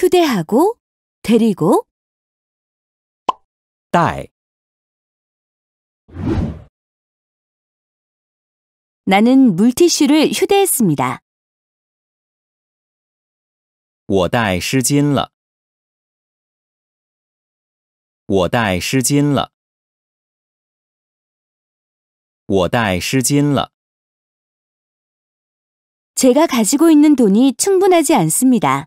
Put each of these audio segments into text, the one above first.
휴대하고 데리고 带 나는 물티슈를 휴대했습니다. 我带湿巾了。我带湿巾了。我带湿巾了。 제가 가지고 있는 돈이 충분하지 않습니다.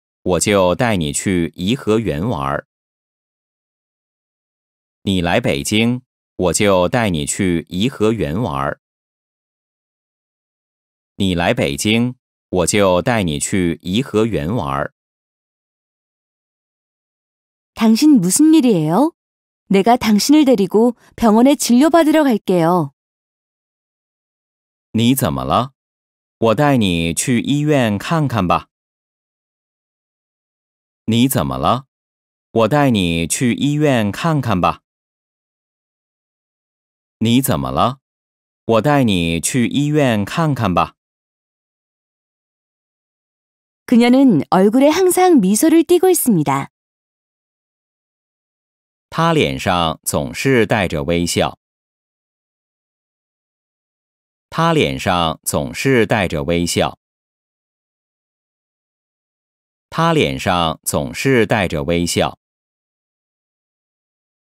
我就带你去颐和园玩儿。你来北京，我就带你去颐和园玩儿。你来北京，我就带你去颐和园玩儿。당신무슨일이에요내가당신을데리고병원에진료받으러갈게요你怎么了？我带你去医院看看吧。你怎么了？我带你去医院看看吧。你怎么了？我带你去医院看看吧。그녀는얼굴에항상미소를띠고있습니다她脸上总是带着微笑。她脸上总是带着微笑。他脸上总是带着微笑。